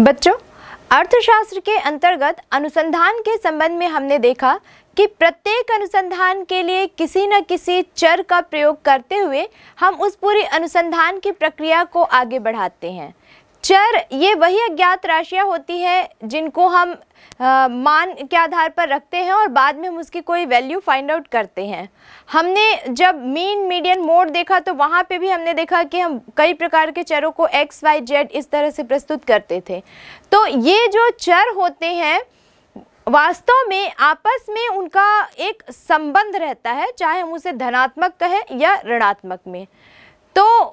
बच्चों अर्थशास्त्र के अंतर्गत अनुसंधान के संबंध में हमने देखा कि प्रत्येक अनुसंधान के लिए किसी न किसी चर का प्रयोग करते हुए हम उस पूरी अनुसंधान की प्रक्रिया को आगे बढ़ाते हैं चर ये वही अज्ञात राशियाँ होती हैं जिनको हम आ, मान के आधार पर रखते हैं और बाद में हम उसकी कोई वैल्यू फाइंड आउट करते हैं हमने जब मीन मीडियन मोड देखा तो वहाँ पे भी हमने देखा कि हम कई प्रकार के चरों को एक्स वाई जेड इस तरह से प्रस्तुत करते थे तो ये जो चर होते हैं वास्तव में आपस में उनका एक संबंध रहता है चाहे हम उसे धनात्मक कहें या ऋणात्मक में तो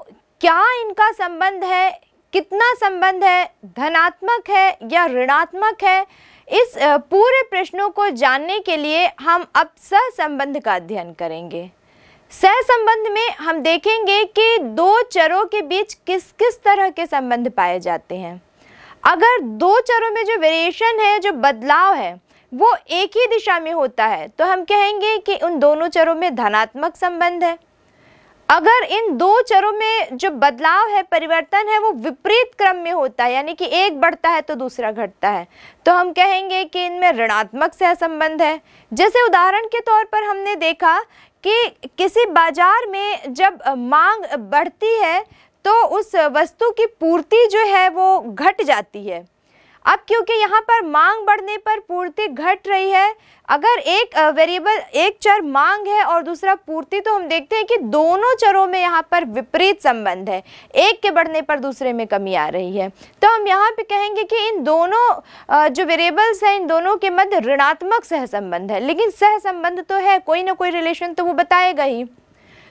क्या इनका संबंध है कितना संबंध है धनात्मक है या ऋणात्मक है इस पूरे प्रश्नों को जानने के लिए हम अब सहसंबंध का अध्ययन करेंगे सहसंबंध में हम देखेंगे कि दो चरों के बीच किस किस तरह के संबंध पाए जाते हैं अगर दो चरों में जो वेरिएशन है जो बदलाव है वो एक ही दिशा में होता है तो हम कहेंगे कि उन दोनों चरों में धनात्मक संबंध है अगर इन दो चरों में जो बदलाव है परिवर्तन है वो विपरीत क्रम में होता है यानी कि एक बढ़ता है तो दूसरा घटता है तो हम कहेंगे कि इनमें ऋणात्मक सहसंबंध है जैसे उदाहरण के तौर पर हमने देखा कि किसी बाजार में जब मांग बढ़ती है तो उस वस्तु की पूर्ति जो है वो घट जाती है अब क्योंकि यहाँ पर मांग बढ़ने पर पूर्ति घट रही है अगर एक वेरिएबल एक चर मांग है और दूसरा पूर्ति तो हम देखते हैं कि दोनों चरों में यहाँ पर विपरीत संबंध है एक के बढ़ने पर दूसरे में कमी आ रही है तो हम यहाँ पे कहेंगे कि इन दोनों जो वेरिएबल्स हैं इन दोनों के मध्य ऋणात्मक सहसंबंध है लेकिन सहसंबंध तो है कोई ना कोई रिलेशन तो वो बताएगा ही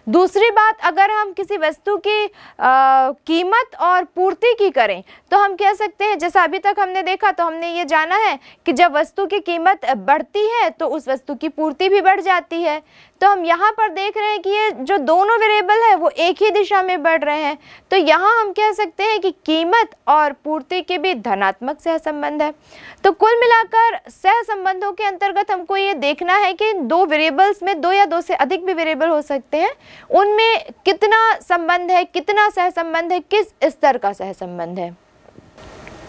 दूसरी बात अगर हम किसी वस्तु की आ, कीमत और पूर्ति की करें तो हम कह सकते हैं जैसा अभी तक हमने देखा तो हमने ये जाना है कि जब वस्तु की कीमत बढ़ती है तो उस वस्तु की पूर्ति भी बढ़ जाती है तो हम यहाँ पर देख रहे हैं कि ये जो दोनों वेरिएबल है वो एक ही दिशा में बढ़ रहे हैं तो यहाँ हम कह सकते हैं कि कीमत और पूर्ति के भी धनात्मक सहसंबंध है तो कुल मिलाकर सहसंबंधों के अंतर्गत हमको ये देखना है कि दो वेरिएबल्स में दो या दो से अधिक भी वेरिएबल हो सकते हैं उनमें कितना संबंध है कितना सहसंबंध है किस स्तर का सहसंबंध है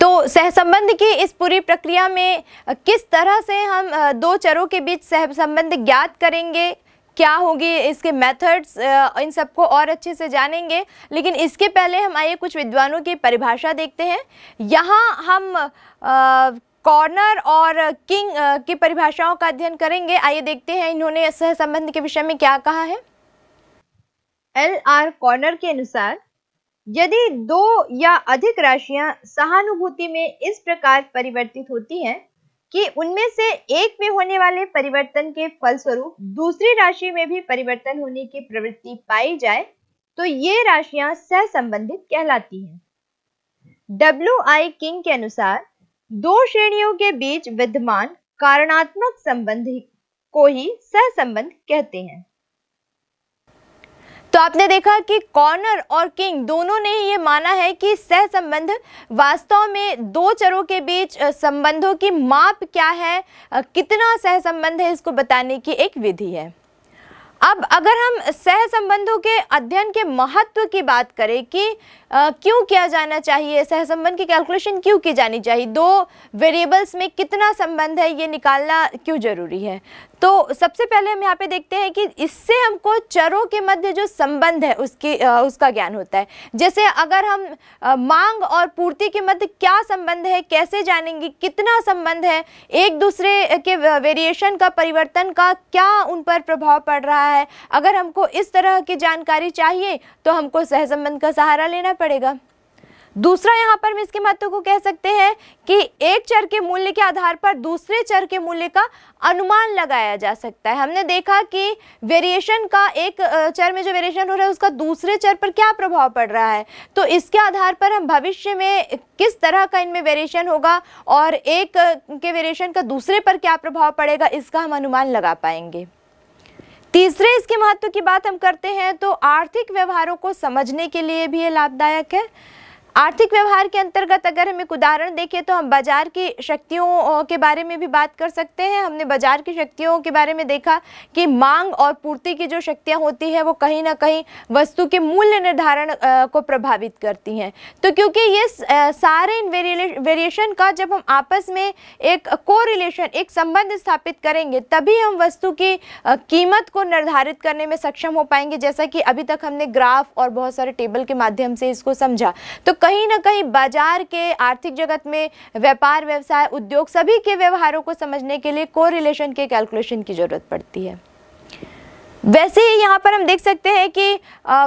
तो सहसंबंध की इस पूरी प्रक्रिया में किस तरह से हम दो चरों के बीच सहसंबंध ज्ञात करेंगे क्या होगी इसके मेथड्स इन सबको और अच्छे से जानेंगे लेकिन इसके पहले हम आइए कुछ विद्वानों की परिभाषा देखते हैं यहाँ हम कॉर्नर और किंग की परिभाषाओं का अध्ययन करेंगे आइए देखते हैं इन्होंने सहसंबंध के विषय में क्या कहा है एल आर कॉर्नर के अनुसार यदि दो या अधिक राशियां सहानुभूति में इस प्रकार परिवर्तित होती हैं कि उनमें से एक में होने वाले परिवर्तन के फलस्वरूप दूसरी राशि में भी परिवर्तन होने की प्रवृत्ति पाई जाए तो ये राशियां सहसंबंधित कहलाती हैं डब्ल्यू आई किंग के अनुसार दो श्रेणियों के बीच विद्यमान कारणात्मक संबंध को ही सहसंबंध कहते हैं तो आपने देखा कि कॉर्नर और किंग दोनों ने ये माना है कि सह संबंध वास्तव में दो चरों के बीच संबंधों की माप क्या है कितना सह संबंध है इसको बताने की एक विधि है अब अगर हम सह संबंधों के अध्ययन के महत्व की बात करें कि क्यों किया जाना चाहिए सहसंबंध की कैलकुलेशन क्यों की जानी चाहिए दो वेरिएबल्स में कितना संबंध है ये निकालना क्यों ज़रूरी है तो सबसे पहले हम यहाँ पे देखते हैं कि इससे हमको चरों के मध्य जो संबंध है उसकी उसका ज्ञान होता है जैसे अगर हम आ, मांग और पूर्ति के मध्य क्या संबंध है कैसे जानेंगे कितना संबंध है एक दूसरे के वेरिएशन का परिवर्तन का क्या उन पर प्रभाव पड़ रहा है अगर हमको इस तरह की जानकारी चाहिए तो हमको सहसंबंध का सहारा लेना पड़ेगा पड़ेगा दूसरा यहाँ पर हम इसके महत्व को कह सकते हैं कि एक चर के मूल्य के आधार पर दूसरे चर के मूल्य का अनुमान लगाया जा सकता है हमने देखा कि वेरिएशन का एक चर में जो वेरिएशन हो रहा है उसका दूसरे चर पर क्या प्रभाव पड़ रहा है तो इसके आधार पर हम भविष्य में किस तरह का इनमें वेरिएशन होगा और एक के वेरिएशन का दूसरे पर क्या प्रभाव पड़ेगा इसका हम अनुमान लगा पाएंगे तीसरे इसके महत्व की बात हम करते हैं तो आर्थिक व्यवहारों को समझने के लिए भी ये लाभदायक है आर्थिक व्यवहार के अंतर्गत अगर हम एक उदाहरण देखें तो हम बाजार की शक्तियों के बारे में भी बात कर सकते हैं हमने बाजार की शक्तियों के बारे में देखा कि मांग और पूर्ति की जो शक्तियाँ होती हैं वो कहीं ना कहीं वस्तु के मूल्य निर्धारण को प्रभावित करती हैं तो क्योंकि ये सारे इन वेरिएशन का जब हम आपस में एक को एक संबंध स्थापित करेंगे तभी हम वस्तु की कीमत को निर्धारित करने में सक्षम हो पाएंगे जैसा कि अभी तक हमने ग्राफ और बहुत सारे टेबल के माध्यम से इसको समझा तो कहीं ना कहीं बाजार के आर्थिक जगत में व्यापार व्यवसाय उद्योग सभी के व्यवहारों को समझने के लिए कोरिलेशन के कैलकुलेशन की ज़रूरत पड़ती है वैसे ही यहाँ पर हम देख सकते हैं कि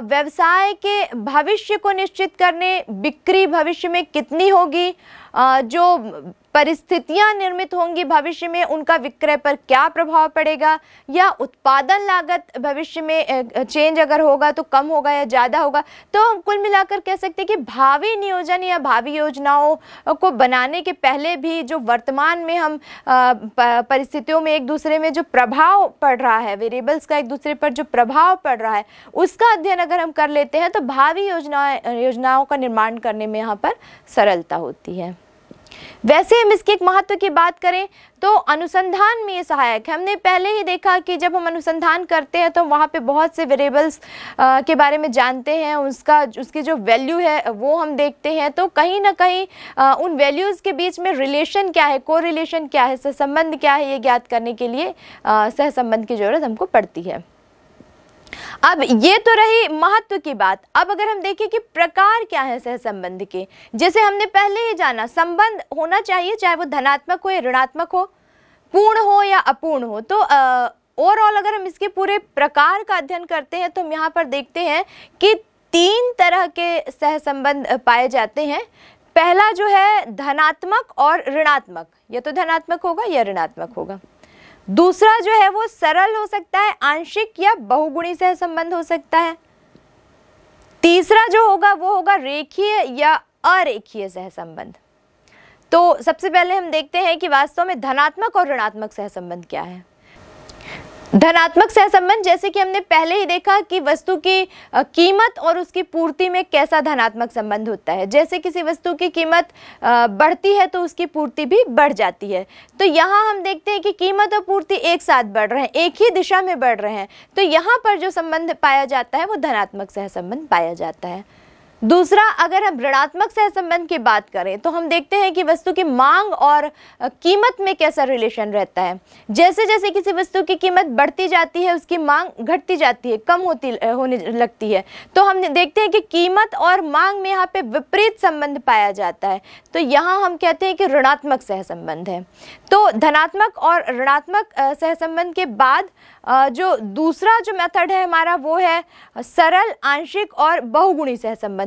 व्यवसाय के भविष्य को निश्चित करने बिक्री भविष्य में कितनी होगी जो परिस्थितियां निर्मित होंगी भविष्य में उनका विक्रय पर क्या प्रभाव पड़ेगा या उत्पादन लागत भविष्य में चेंज अगर होगा तो कम होगा या ज़्यादा होगा तो हम कुल मिलाकर कह सकते हैं कि भावी नियोजन या भावी योजनाओं को बनाने के पहले भी जो वर्तमान में हम परिस्थितियों में एक दूसरे में जो प्रभाव पड़ रहा है वेरिएबल्स का एक दूसरे पर जो प्रभाव पड़ रहा है उसका अध्ययन अगर हम कर लेते हैं तो भावी योजना योजनाओं का निर्माण करने में यहाँ पर सरलता होती है वैसे हम इसके एक महत्व की बात करें तो अनुसंधान में ये सहायक है हमने पहले ही देखा कि जब हम अनुसंधान करते हैं तो वहाँ पे बहुत से वेरिएबल्स के बारे में जानते हैं उसका उसकी जो वैल्यू है वो हम देखते हैं तो कहीं ना कहीं आ, उन वैल्यूज़ के बीच में रिलेशन क्या है कोरिलेशन क्या है सहसंबंध क्या है ये ज्ञात करने के लिए सहसंबंध की ज़रूरत हमको पड़ती है अब ये तो रही महत्व की बात अब अगर हम देखें कि प्रकार क्या है सहसंबंध के जैसे हमने पहले ही जाना संबंध होना चाहिए चाहे वो धनात्मक हो या ऋणात्मक हो पूर्ण हो या अपूर्ण हो तो ओवरऑल अगर हम इसके पूरे प्रकार का अध्ययन करते हैं तो हम यहाँ पर देखते हैं कि तीन तरह के सहसंबंध पाए जाते हैं पहला जो है धनात्मक और ऋणात्मक या तो धनात्मक होगा या ऋणात्मक होगा दूसरा जो है वो सरल हो सकता है आंशिक या बहुगुणी सह संबंध हो सकता है तीसरा जो होगा वो होगा रेखीय या अरेखीय सहसंबंध तो सबसे पहले हम देखते हैं कि वास्तव में धनात्मक और ऋणात्मक सहसंबंध क्या है धनात्मक सहसंबंध जैसे कि हमने पहले ही देखा कि वस्तु की कीमत और उसकी पूर्ति में कैसा धनात्मक संबंध होता है जैसे किसी वस्तु की कीमत बढ़ती है तो उसकी पूर्ति भी बढ़ जाती है तो यहाँ हम देखते हैं कि कीमत और पूर्ति एक साथ बढ़ रहे हैं एक ही दिशा में बढ़ रहे हैं तो यहाँ पर जो संबंध पाया जाता है वो धनात्मक सहसंबंध पाया जाता है दूसरा अगर हम ऋणात्मक सहसंबंध की बात करें तो हम देखते हैं कि वस्तु की मांग और कीमत में कैसा रिलेशन रहता है जैसे जैसे किसी वस्तु की कीमत बढ़ती जाती है उसकी मांग घटती जाती है कम होती होने लगती है तो हम देखते हैं कि कीमत और मांग में यहाँ पे विपरीत संबंध पाया जाता है तो यहाँ हम कहते हैं कि ऋणात्मक सहसंबंध है तो धनात्मक और ऋणात्मक सहसंबंध के बाद जो दूसरा जो मेथड है हमारा वो है सरल आंशिक और बहुगुणी सहसंबंध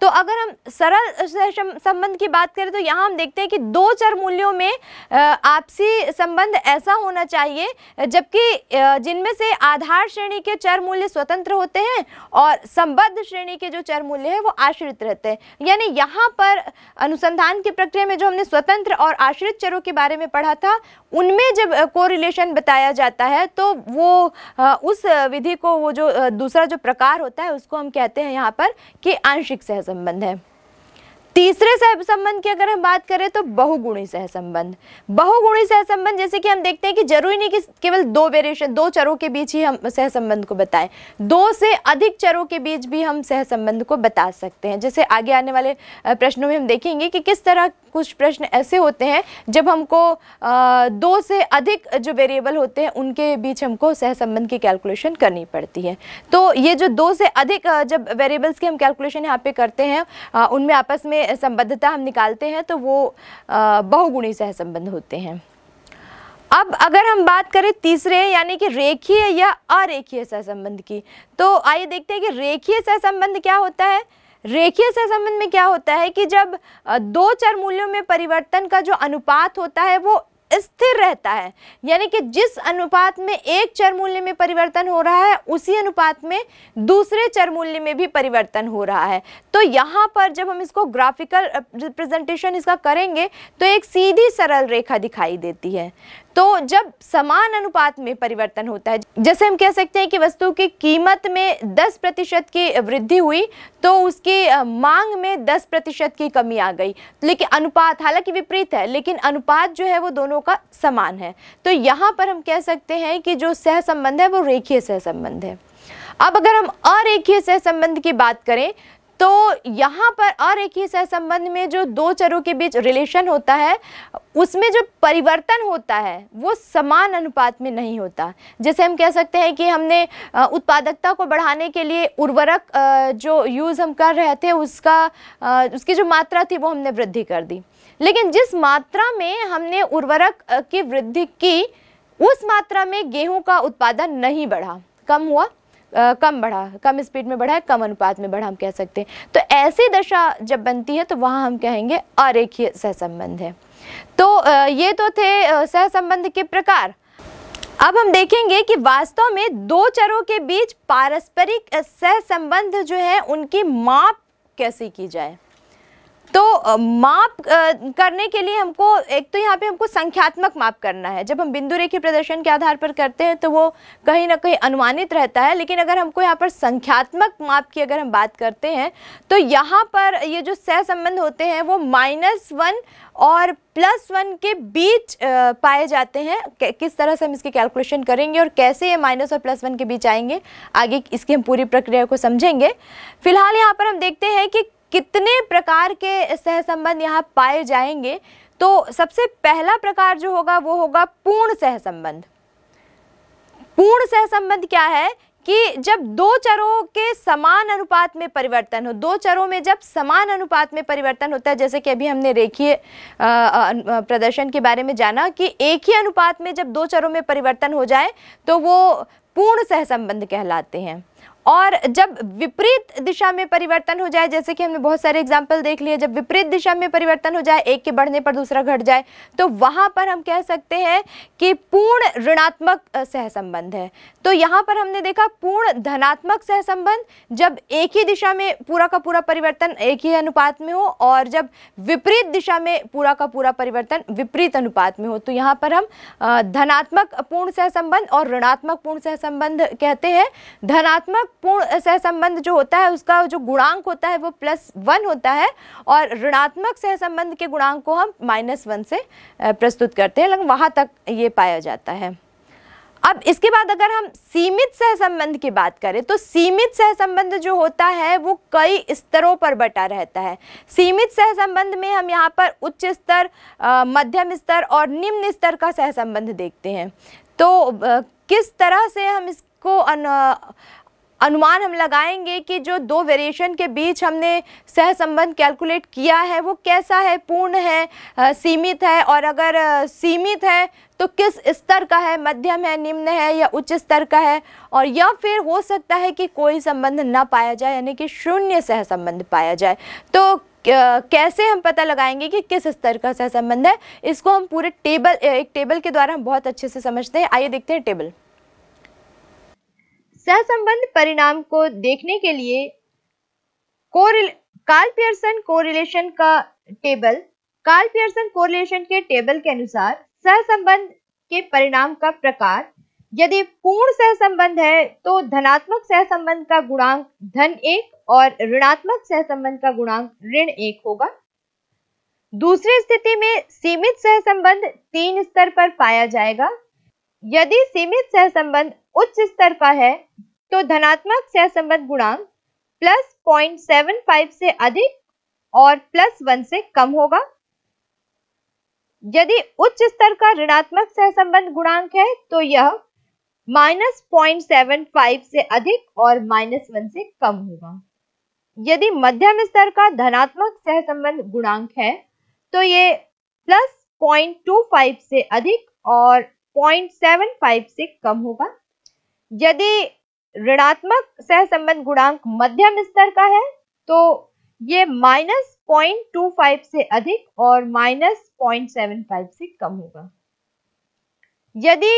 तो अगर हम सरल संबंध की बात करें तो यहाँ हम देखते हैं कि दो चर मूल्यों में आपसी संबंध ऐसा होना चाहिए जबकि जिनमें से आधार श्रेणी के चर मूल्य स्वतंत्र होते हैं और संबद्ध श्रेणी के जो चर मूल्य हैं वो आश्रित रहते हैं यानी यहाँ पर अनुसंधान की प्रक्रिया में जो हमने स्वतंत्र और आश्रित चरों के बारे में पढ़ा था उनमें जब को बताया जाता है तो वो उस विधि को वो जो दूसरा जो प्रकार होता है उसको हम कहते हैं यहाँ पर कि आंशिक सहज 根本。तीसरे सहसंबंध की अगर हम बात करें तो बहुगुणी सहसंबंध बहुगुणी सहसंबंध जैसे कि हम देखते हैं कि जरूरी नहीं कि केवल दो वेरिएशन दो चरों के बीच ही हम सहसंबंध को बताएं दो से अधिक चरों के बीच भी हम सहसंबंध को बता सकते हैं जैसे आगे आने वाले प्रश्नों में हम देखेंगे कि किस तरह कुछ प्रश्न ऐसे होते हैं जब हमको दो से अधिक जो वेरिएबल होते हैं उनके बीच हमको सहसंबंध की कैलकुलेशन करनी पड़ती है तो ये जो दो से अधिक जब वेरिएबल्स की हम कैलकुलेशन यहाँ पे करते हैं उनमें आपस में में संबद्धता हम निकालते हैं तो वो बहुगुणी सहसंबंध होते हैं अब अगर हम बात करें तीसरे यानी कि रेखीय या अरेखीय सहसंबंध की तो आइए देखते हैं कि रेखीय सहसंबंध क्या होता है रेखीय सहसंबंध में क्या होता है कि जब दो चर मूल्यों में परिवर्तन का जो अनुपात होता है वो स्थिर रहता है यानी कि जिस अनुपात में एक चर मूल्य में परिवर्तन हो रहा है उसी अनुपात में दूसरे चर मूल्य में भी परिवर्तन हो रहा है तो यहाँ पर जब हम इसको ग्राफिकल रिप्रेजेंटेशन इसका करेंगे तो एक सीधी सरल रेखा दिखाई देती है तो जब समान अनुपात में परिवर्तन होता है जैसे हम कह सकते हैं कि वस्तु की कीमत में 10 प्रतिशत की वृद्धि हुई तो उसकी मांग में 10 प्रतिशत की कमी आ गई लेकिन अनुपात हालांकि विपरीत है लेकिन अनुपात जो है वो दोनों का समान है तो यहाँ पर हम कह सकते हैं कि जो सहसंबंध है वो रेखीय सहसंबंध है अब अगर हम अरेखीय सहसंबंध की बात करें तो यहाँ पर अरेखीय सहसंबंध में जो दो चरों के बीच रिलेशन होता है उसमें जो परिवर्तन होता है वो समान अनुपात में नहीं होता जैसे हम कह सकते हैं कि हमने उत्पादकता को बढ़ाने के लिए उर्वरक जो यूज़ हम कर रहे थे उसका उसकी जो मात्रा थी वो हमने वृद्धि कर दी लेकिन जिस मात्रा में हमने उर्वरक की वृद्धि की उस मात्रा में गेहूं का उत्पादन नहीं बढ़ा कम हुआ कम बढ़ा कम स्पीड में बढ़ा है कम अनुपात में बढ़ा हम कह सकते हैं तो ऐसी दशा जब बनती है तो वहाँ हम कहेंगे अरेखीय सहसंबंध है तो ये तो थे सहसंबंध के प्रकार अब हम देखेंगे कि वास्तव में दो चरों के बीच पारस्परिक सहसंबंध जो है उनकी माप कैसे की जाए तो माप करने के लिए हमको एक तो यहाँ पे हमको संख्यात्मक माप करना है जब हम बिंदु रेखी प्रदर्शन के आधार पर करते हैं तो वो कहीं ना कहीं अनुमानित रहता है लेकिन अगर हमको यहाँ पर संख्यात्मक माप की अगर हम बात करते हैं तो यहाँ पर ये जो सहसंबंध होते हैं वो माइनस वन और प्लस वन के बीच पाए जाते हैं किस तरह से हम इसकी कैलकुलेशन करेंगे और कैसे ये माइनस और प्लस वन के बीच आएंगे आगे इसकी हम पूरी प्रक्रिया को समझेंगे फिलहाल यहाँ पर हम देखते हैं कि कितने प्रकार के सहसंबंध यहाँ पाए जाएंगे तो सबसे पहला प्रकार जो होगा वो होगा पूर्ण सहसंबंध पूर्ण सहसंबंध क्या है कि जब दो चरों के समान अनुपात में परिवर्तन हो दो चरों में जब समान अनुपात में परिवर्तन होता है जैसे कि अभी हमने रेखीय प्रदर्शन के बारे में जाना कि एक ही अनुपात में जब दो चरों में परिवर्तन हो जाए तो वो पूर्ण सहसंबंध कहलाते हैं और जब विपरीत दिशा में परिवर्तन हो जाए जैसे कि हमने बहुत सारे एग्जाम्पल देख लिए जब विपरीत दिशा में परिवर्तन हो जाए एक के बढ़ने पर दूसरा घट जाए तो वहाँ पर हम कह सकते हैं कि पूर्ण ऋणात्मक सहसंबंध है तो यहाँ पर हमने देखा पूर्ण धनात्मक सहसंबंध जब एक ही दिशा में पूरा का पूरा परिवर्तन एक ही अनुपात में हो और जब विपरीत दिशा में पूरा का पूरा परिवर्तन विपरीत अनुपात में हो तो यहाँ पर हम धनात्मक पूर्ण सहसंबंध और ऋणात्मक पूर्ण सहसंबंध कहते हैं धनात्मक पूर्ण सहसंबंध जो होता है उसका जो गुणांक होता है वो प्लस वन होता है और ऋणात्मक सहसंबंध के गुणांक को हम माइनस वन से प्रस्तुत करते हैं लेकिन वहाँ तक ये पाया जाता है अब इसके बाद अगर हम सीमित सहसंबंध की बात करें तो सीमित सहसंबंध जो होता है वो कई स्तरों पर बटा रहता है सीमित सहसंबंध में हम यहाँ पर उच्च स्तर मध्यम स्तर और निम्न स्तर का सहसंबंध देखते हैं तो किस तरह से हम इसको अन, अनुमान हम लगाएंगे कि जो दो वेरिएशन के बीच हमने सहसंबंध कैलकुलेट किया है वो कैसा है पूर्ण है आ, सीमित है और अगर आ, सीमित है तो किस स्तर का है मध्यम है निम्न है या उच्च स्तर का है और या फिर हो सकता है कि कोई संबंध ना पाया जाए यानी कि शून्य सहसंबंध पाया जाए तो कैसे हम पता लगाएंगे कि किस स्तर का सहसंबंध है इसको हम पूरे टेबल एक टेबल के द्वारा हम बहुत अच्छे से समझते हैं आइए देखते हैं टेबल सहसंबंध परिणाम को देखने के लिए कार्ल पियर्सन कोरिलेशन का टेबल कार्ल पियर्सन कोरिलेशन के टेबल के अनुसार सहसंबंध के परिणाम का प्रकार यदि पूर्ण सहसंबंध है तो धनात्मक सहसंबंध का गुणांक धन एक और ऋणात्मक सहसंबंध का गुणांक ऋण एक होगा दूसरी स्थिति में सीमित सहसंबंध तीन स्तर पर पाया जाएगा यदि सीमित सहसंबंध उच्च स्तर का है तो धनात्मक सहसंबंध गुणांक प्लस पॉइंट सेवन फाइव से अधिक और प्लस वन से कम होगा यदि उच्च स्तर का ऋणात्मक सहसंबंध गुणांक है तो यह माइनस पॉइंट सेवन फाइव से अधिक और माइनस वन से कम होगा यदि मध्यम स्तर का धनात्मक सहसंबंध गुणांक है तो ये प्लस पॉइंट टू फाइव से अधिक और 0.75 से कम होगा यदि ऋणात्मक सहसंबंध गुणांक मध्यम स्तर का है तो ये माइनस पॉइंट से अधिक और माइनस पॉइंट से कम होगा यदि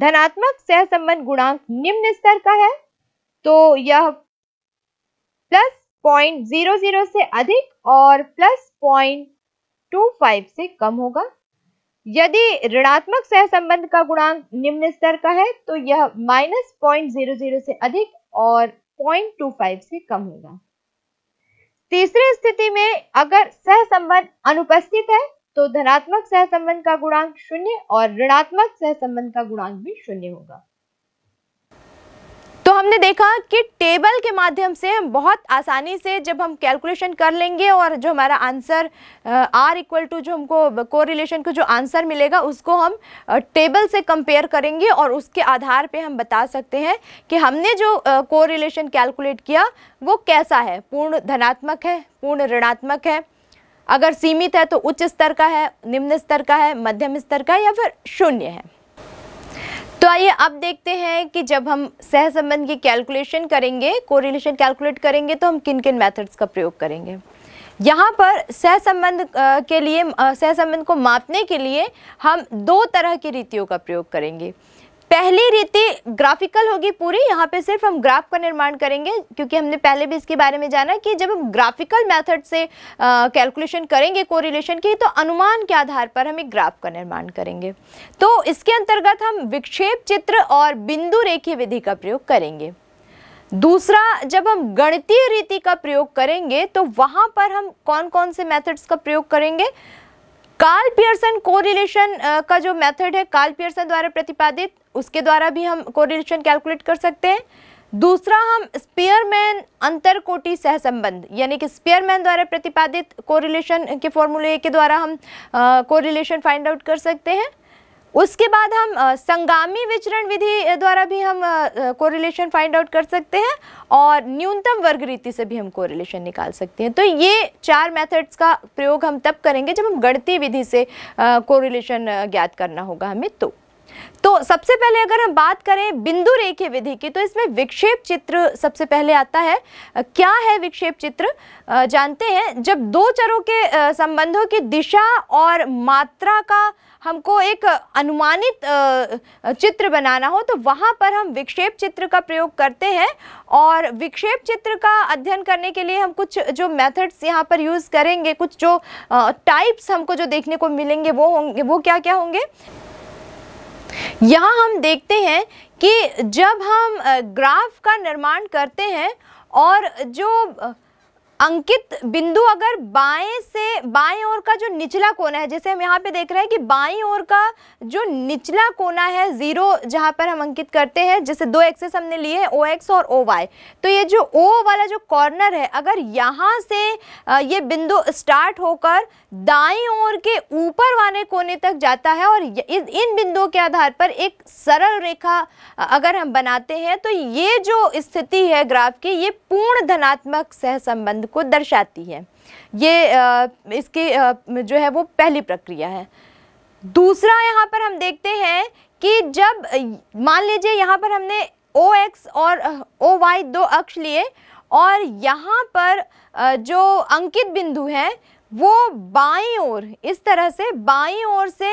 धनात्मक सहसंबंध गुणांक निम्न स्तर का है तो यह प्लस पॉइंट जीरो जीरो से अधिक और प्लस पॉइंट टू फाइव से कम होगा यदि ऋणात्मक सहसंबंध का गुणांक निम्न स्तर का है तो यह माइनस पॉइंट जीरो जीरो से अधिक और पॉइंट टू फाइव से कम होगा तीसरी स्थिति में अगर सहसंबंध अनुपस्थित है तो धनात्मक सहसंबंध का गुणांक शून्य और ऋणात्मक सहसंबंध का गुणांक भी शून्य होगा हमने देखा कि टेबल के माध्यम से हम बहुत आसानी से जब हम कैलकुलेशन कर लेंगे और जो हमारा आंसर आर इक्वल टू जो हमको कोरिलेशन का जो आंसर मिलेगा उसको हम टेबल से कंपेयर करेंगे और उसके आधार पे हम बता सकते हैं कि हमने जो कोरिलेशन कैलकुलेट किया वो कैसा है पूर्ण धनात्मक है पूर्ण ऋणात्मक है अगर सीमित है तो उच्च स्तर का है निम्न स्तर का है मध्यम स्तर का है या फिर शून्य है तो आइए अब देखते हैं कि जब हम सहसंबंध की कैलकुलेशन करेंगे कोरिलेशन कैलकुलेट करेंगे तो हम किन किन मेथड्स का प्रयोग करेंगे यहाँ पर सहसंबंध के लिए सहसंबंध को मापने के लिए हम दो तरह की रीतियों का प्रयोग करेंगे पहली रीति ग्राफिकल होगी पूरी यहाँ पे सिर्फ हम ग्राफ का निर्माण करेंगे क्योंकि हमने पहले भी इसके बारे में जाना कि जब हम ग्राफिकल मेथड से कैलकुलेशन करेंगे कोरिलेशन की तो अनुमान के आधार पर हम एक ग्राफ का निर्माण करेंगे तो इसके अंतर्गत हम विक्षेप चित्र और बिंदु रेखीय विधि का प्रयोग करेंगे दूसरा जब हम गणितीय रीति का प्रयोग करेंगे तो वहाँ पर हम कौन कौन से मैथड्स का प्रयोग करेंगे कार्ल पियर्सन कोरिलेशन का जो मेथड है कार्ल पियर्सन द्वारा प्रतिपादित उसके द्वारा भी हम कोरिलेशन कैलकुलेट कर सकते हैं दूसरा हम स्पेयरमैन अंतरकोटि सहसंबंध यानी कि स्पेयरमैन द्वारा प्रतिपादित कोरिलेशन के फॉर्मूले के द्वारा हम कोरिलेशन फाइंड आउट कर सकते हैं उसके बाद हम संगामी विचरण विधि द्वारा भी हम कोरिलेशन फाइंड आउट कर सकते हैं और न्यूनतम वर्ग रीति से भी हम कोरिलेशन निकाल सकते हैं तो ये चार मेथड्स का प्रयोग हम तब करेंगे जब हम गणती विधि से कोरिलेशन ज्ञात करना होगा हमें तो तो सबसे पहले अगर हम बात करें बिंदु रेखे विधि की तो इसमें विक्षेप चित्र सबसे पहले आता है क्या है विक्षेप चित्र जानते हैं जब दो चरों के संबंधों की दिशा और मात्रा का हमको एक अनुमानित चित्र बनाना हो तो वहाँ पर हम विक्षेप चित्र का प्रयोग करते हैं और विक्षेप चित्र का अध्ययन करने के लिए हम कुछ जो मेथड्स यहाँ पर यूज़ करेंगे कुछ जो टाइप्स हमको जो देखने को मिलेंगे वो होंगे वो क्या क्या होंगे यहाँ हम देखते हैं कि जब हम ग्राफ का निर्माण करते हैं और जो अंकित बिंदु अगर बाएं से बाएं ओर का जो निचला कोना है जैसे हम यहाँ पे देख रहे हैं कि बाएं ओर का जो निचला कोना है जीरो जहाँ पर हम अंकित करते हैं जैसे दो एक्सेस हमने लिए हैं ओ एक्स और ओ वाई तो ये जो ओ वाला जो कॉर्नर है अगर यहाँ से ये बिंदु स्टार्ट होकर दाएं ओर के ऊपर वाले कोने तक जाता है और इन बिंदुओं के आधार पर एक सरल रेखा अगर हम बनाते हैं तो ये जो स्थिति है ग्राफ की ये पूर्ण धनात्मक सहसंबंध को दर्शाती है ये इसकी जो है वो पहली प्रक्रिया है दूसरा यहाँ पर हम देखते हैं कि जब मान लीजिए यहाँ पर हमने ओ एक्स और ओ वाई दो अक्ष लिए और यहाँ पर जो अंकित बिंदु है वो बाई ओर इस तरह से बाई ओर से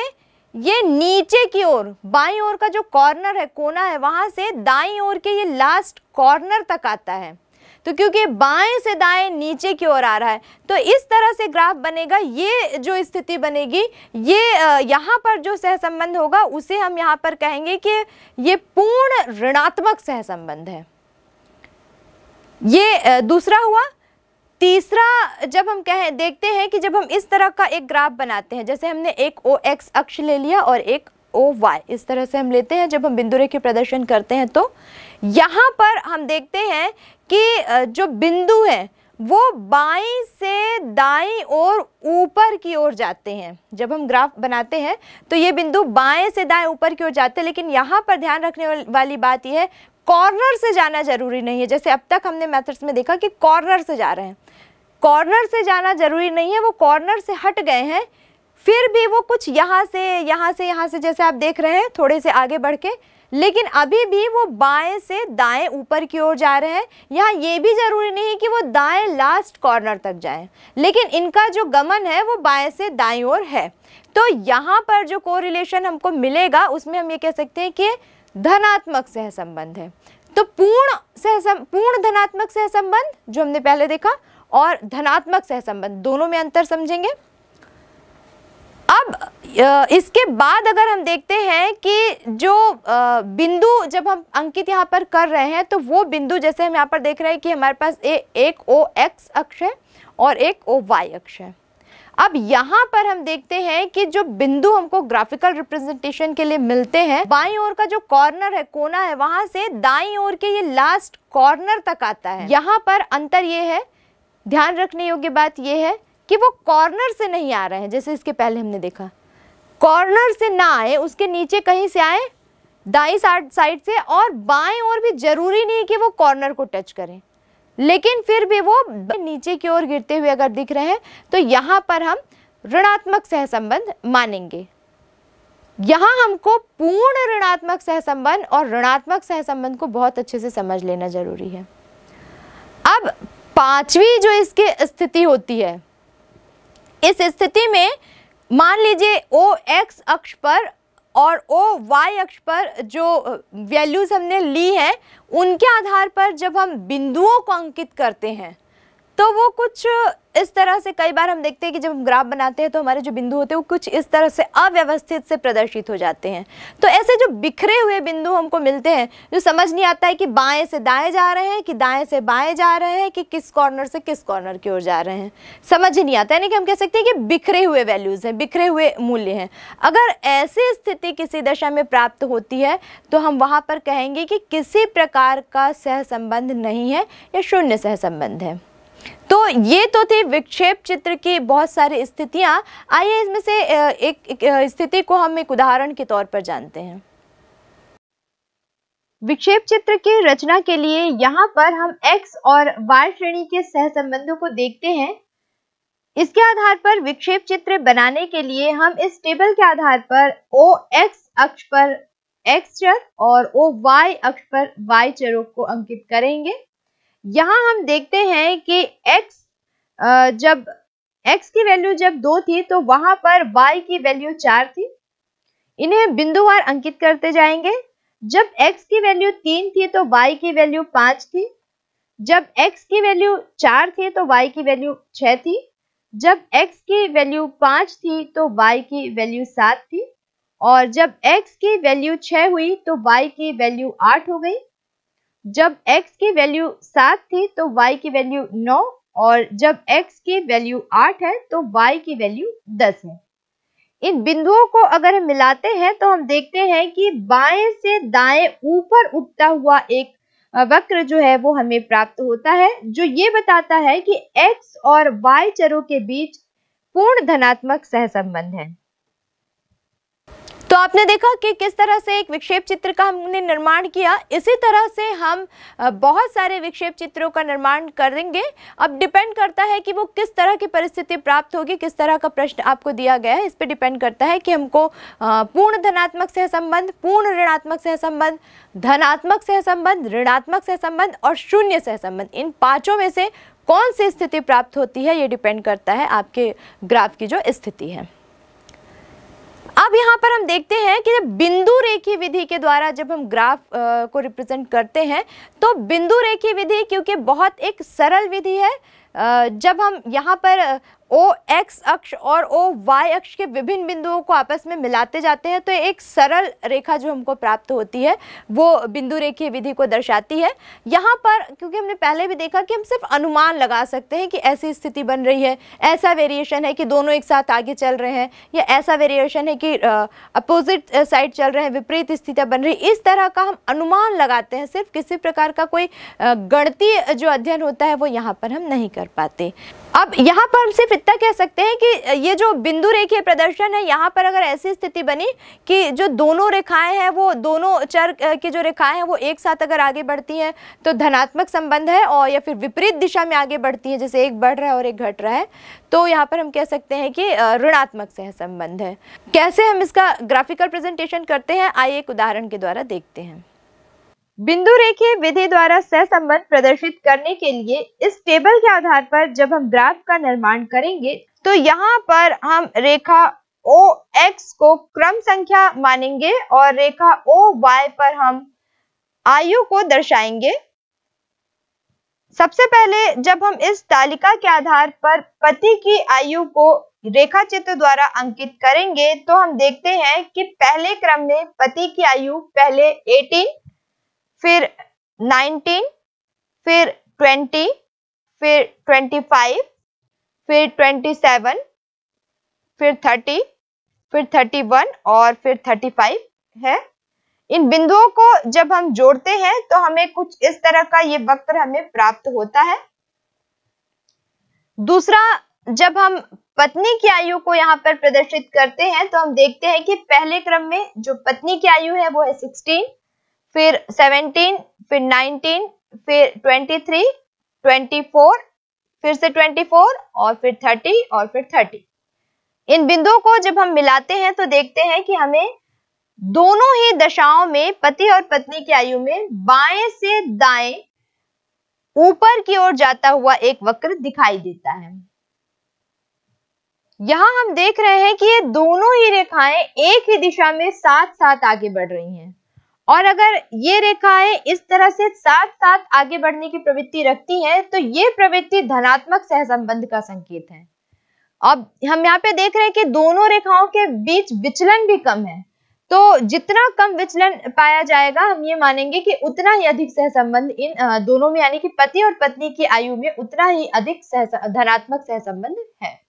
ये नीचे की ओर बाई ओर का जो कॉर्नर है कोना है वहाँ से दाई ओर के ये लास्ट कॉर्नर तक आता है तो क्योंकि बाएं से दाएं नीचे की ओर आ रहा है तो इस तरह से ग्राफ बनेगा ये जो स्थिति बनेगी ये यहाँ पर जो सहसंबंध होगा उसे हम यहाँ पर कहेंगे कि ये पूर्ण ऋणात्मक सहसंबंध है ये दूसरा हुआ तीसरा जब हम कहें देखते हैं कि जब हम इस तरह का एक ग्राफ बनाते हैं जैसे हमने एक ओ एक्स अक्ष ले लिया और एक ओ वाई इस तरह से हम लेते हैं जब हम बिंदुरे के प्रदर्शन करते हैं तो यहाँ पर हम देखते हैं कि जो बिंदु हैं वो बाई से दाई और ऊपर की ओर जाते हैं जब हम ग्राफ बनाते हैं तो ये बिंदु बाएं से दाएं ऊपर की ओर जाते हैं लेकिन यहाँ पर ध्यान रखने वाली बात यह है कॉर्नर से जाना ज़रूरी नहीं है जैसे अब तक हमने मेथड्स में देखा कि कॉर्नर से जा रहे हैं कॉर्नर से जाना ज़रूरी नहीं है वो कॉर्नर से हट गए हैं फिर भी वो कुछ यहाँ से यहाँ से यहाँ से जैसे आप देख रहे हैं थोड़े से आगे बढ़ के लेकिन अभी भी वो बाएं से दाएं ऊपर की ओर जा रहे हैं यहाँ ये भी ज़रूरी नहीं कि वो दाएं लास्ट कॉर्नर तक जाएं लेकिन इनका जो गमन है वो बाएं से दाएं ओर है तो यहाँ पर जो कोरिलेशन हमको मिलेगा उसमें हम ये कह सकते हैं कि धनात्मक सहसंबंध है तो पूर्ण सहसं पूर्ण धनात्मक सहसंबंध जो हमने पहले देखा और धनात्मक सहसंबंध दोनों में अंतर समझेंगे अब इसके बाद अगर हम देखते हैं कि जो बिंदु जब हम अंकित यहाँ पर कर रहे हैं तो वो बिंदु जैसे हम यहाँ पर देख रहे हैं कि हमारे पास ए, एक ओ एक्स अक्ष है और एक ओ वाई अक्ष है अब यहाँ पर हम देखते हैं कि जो बिंदु हमको ग्राफिकल रिप्रेजेंटेशन के लिए मिलते हैं बाई ओर का जो कॉर्नर है कोना है वहां से दाई ओर के ये लास्ट कॉर्नर तक आता है यहाँ पर अंतर ये है ध्यान रखने योग्य बात यह है कि वो कॉर्नर से नहीं आ रहे हैं जैसे इसके पहले हमने देखा कॉर्नर से ना आए उसके नीचे कहीं से आए दाई साइड से और बाएं और भी ज़रूरी नहीं कि वो कॉर्नर को टच करें लेकिन फिर भी वो नीचे की ओर गिरते हुए अगर दिख रहे हैं तो यहाँ पर हम ऋणात्मक सहसंबंध मानेंगे यहाँ हमको पूर्ण ऋणात्मक सहसंबंध और ऋणात्मक सहसंबंध को बहुत अच्छे से समझ लेना जरूरी है अब पांचवी जो इसकी स्थिति होती है इस स्थिति में मान लीजिए ओ एक्स अक्ष पर और ओ वाई अक्ष पर जो वैल्यूज़ हमने ली हैं उनके आधार पर जब हम बिंदुओं को अंकित करते हैं तो वो कुछ इस तरह से कई बार हम देखते हैं कि जब हम ग्राफ बनाते हैं तो हमारे जो बिंदु होते हैं वो कुछ इस तरह से अव्यवस्थित से प्रदर्शित हो जाते हैं तो ऐसे जो बिखरे हुए बिंदु हमको मिलते हैं जो समझ नहीं आता है कि बाएँ से दाएँ जा रहे हैं कि दाएँ से बाएँ जा रहे हैं कि किस कॉर्नर से किस कॉर्नर की ओर जा रहे हैं समझ नहीं आता यानी कि हम कह सकते हैं कि बिखरे हुए वैल्यूज़ हैं बिखरे हुए मूल्य हैं अगर ऐसी स्थिति किसी दशा में प्राप्त होती है तो हम वहाँ पर कहेंगे कि किसी प्रकार का सहसंबंध नहीं है या शून्य सहसंबंध है तो ये तो थी विक्षेप चित्र की बहुत सारी स्थितियाँ आइए इसमें से एक, एक, एक स्थिति को हम एक उदाहरण के तौर पर जानते हैं विक्षेप चित्र की रचना के लिए यहाँ पर हम x और y श्रेणी के सहसंबंधों को देखते हैं इसके आधार पर विक्षेप चित्र बनाने के लिए हम इस टेबल के आधार पर ओ एक्स अक्ष पर एक्स चर और ओ वाई अक्ष पर वाई चरों को अंकित करेंगे यहाँ हम देखते हैं कि x जब x की वैल्यू जब दो थी तो वहां पर y की वैल्यू चार थी इन्हें बिंदुवार अंकित करते जाएंगे जब x की वैल्यू तीन थी तो y की वैल्यू पांच थी जब x की वैल्यू चार थी तो y की वैल्यू छह थी जब x की वैल्यू पांच थी तो y की वैल्यू सात थी और जब x की वैल्यू छह हुई तो y की वैल्यू आठ हो गई जब x की वैल्यू सात थी तो y की वैल्यू नौ और जब x की वैल्यू आठ है तो y की वैल्यू दस है इन बिंदुओं को अगर हम मिलाते हैं तो हम देखते हैं कि बाएं से दाएं ऊपर उठता हुआ एक वक्र जो है वो हमें प्राप्त होता है जो ये बताता है कि x और y चरों के बीच पूर्ण धनात्मक सहसंबंध है तो आपने देखा कि किस तरह से एक विक्षेप चित्र का हमने निर्माण किया इसी तरह से हम बहुत सारे विक्षेप चित्रों का निर्माण करेंगे अब डिपेंड करता है कि वो किस तरह की परिस्थिति प्राप्त होगी किस तरह का प्रश्न आपको दिया गया है इस पर डिपेंड करता है कि हमको पूर्ण धनात्मक सहसंबंध पूर्ण ऋणात्मक सहसंबंध धनात्मक सहसंबंध ऋणात्मक सहसंबंध और शून्य सहसंबंध इन पाँचों में से कौन सी स्थिति प्राप्त होती है ये डिपेंड करता है आपके ग्राफ की जो स्थिति है अब यहाँ पर हम देखते हैं कि जब बिंदु रेखी विधि के द्वारा जब हम ग्राफ आ, को रिप्रेजेंट करते हैं तो बिंदु रेखी विधि क्योंकि बहुत एक सरल विधि है जब हम यहाँ पर ओ एक्स अक्ष और ओ वाई अक्ष के विभिन्न बिंदुओं को आपस में मिलाते जाते हैं तो एक सरल रेखा जो हमको प्राप्त होती है वो बिंदु रेखीय विधि को दर्शाती है यहाँ पर क्योंकि हमने पहले भी देखा कि हम सिर्फ अनुमान लगा सकते हैं कि ऐसी स्थिति बन रही है ऐसा वेरिएशन है कि दोनों एक साथ आगे चल रहे हैं या ऐसा वेरिएशन है कि अपोजिट साइड चल रहे हैं विपरीत स्थितियाँ बन रही इस तरह का हम अनुमान लगाते हैं सिर्फ किसी प्रकार का कोई गणतीय जो अध्ययन होता है वो यहाँ पर हम नहीं कर पाते अब यहाँ पर हम सिर्फ इतना कह सकते हैं कि ये जो बिंदु रेखीय प्रदर्शन है यहाँ पर अगर ऐसी स्थिति बनी कि जो दोनों रेखाएं हैं वो दोनों चर की जो रेखाएं हैं वो एक साथ अगर आगे बढ़ती हैं तो धनात्मक संबंध है और या फिर विपरीत दिशा में आगे बढ़ती है जैसे एक बढ़ रहा है और एक घट रहा है तो यहाँ पर हम कह सकते हैं कि ऋणात्मक सह संबंध है कैसे हम इसका ग्राफिकल प्रेजेंटेशन करते हैं आइए एक उदाहरण के द्वारा देखते हैं बिंदु रेखीय विधि द्वारा सहसंबंध प्रदर्शित करने के लिए इस टेबल के आधार पर जब हम ग्राफ का निर्माण करेंगे तो यहाँ पर हम रेखा ओ एक्स को क्रम संख्या मानेंगे और रेखा ओ वाई पर हम आयु को दर्शाएंगे सबसे पहले जब हम इस तालिका के आधार पर पति की आयु को रेखा चित्र द्वारा अंकित करेंगे तो हम देखते हैं कि पहले क्रम में पति की आयु पहले 18 फिर 19, फिर 20, फिर 25, फिर 27, फिर 30, फिर 31 और फिर 35 है इन बिंदुओं को जब हम जोड़ते हैं तो हमें कुछ इस तरह का ये वक्र हमें प्राप्त होता है दूसरा जब हम पत्नी की आयु को यहाँ पर प्रदर्शित करते हैं तो हम देखते हैं कि पहले क्रम में जो पत्नी की आयु है वो है फिर 17, फिर 19, फिर 23, 24, फिर से 24 और फिर 30 और फिर 30। इन बिंदुओं को जब हम मिलाते हैं तो देखते हैं कि हमें दोनों ही दशाओं में पति और पत्नी की आयु में बाएं से दाएं ऊपर की ओर जाता हुआ एक वक्र दिखाई देता है यहां हम देख रहे हैं कि ये दोनों ही रेखाएं एक ही दिशा में साथ साथ आगे बढ़ रही हैं और अगर ये रेखाएं इस तरह से साथ साथ आगे बढ़ने की प्रवृत्ति रखती हैं तो ये प्रवृत्ति धनात्मक सहसंबंध का संकेत है अब हम यहाँ पे देख रहे हैं कि दोनों रेखाओं के बीच विचलन भी कम है तो जितना कम विचलन पाया जाएगा हम ये मानेंगे कि उतना ही अधिक सहसंबंध इन दोनों में यानी कि पति और पत्नी की आयु में उतना ही अधिक सहस धनात्मक सहसंबंध है